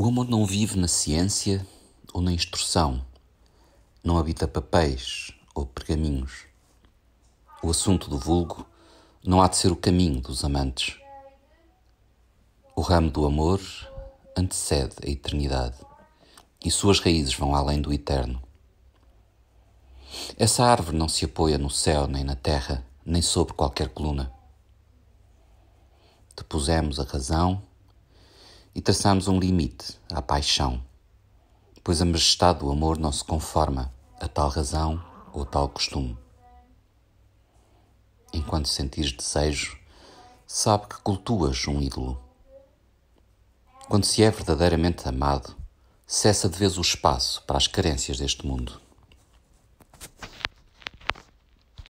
O amor não vive na ciência ou na instrução, não habita papéis ou pergaminhos. O assunto do vulgo não há de ser o caminho dos amantes. O ramo do amor antecede a eternidade e suas raízes vão além do eterno. Essa árvore não se apoia no céu nem na terra, nem sobre qualquer coluna. Depusemos a razão e traçamos um limite à paixão, pois a majestade do amor não se conforma a tal razão ou tal costume. Enquanto sentires desejo, sabe que cultuas um ídolo. Quando se é verdadeiramente amado, cessa de vez o espaço para as carências deste mundo.